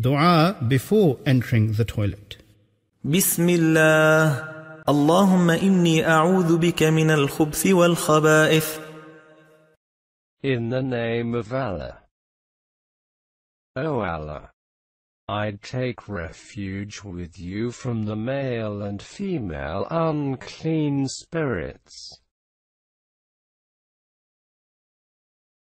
Dua before entering the toilet. Bismillah. In the name of Allah. O Allah. I take refuge with you from the male and female unclean spirits.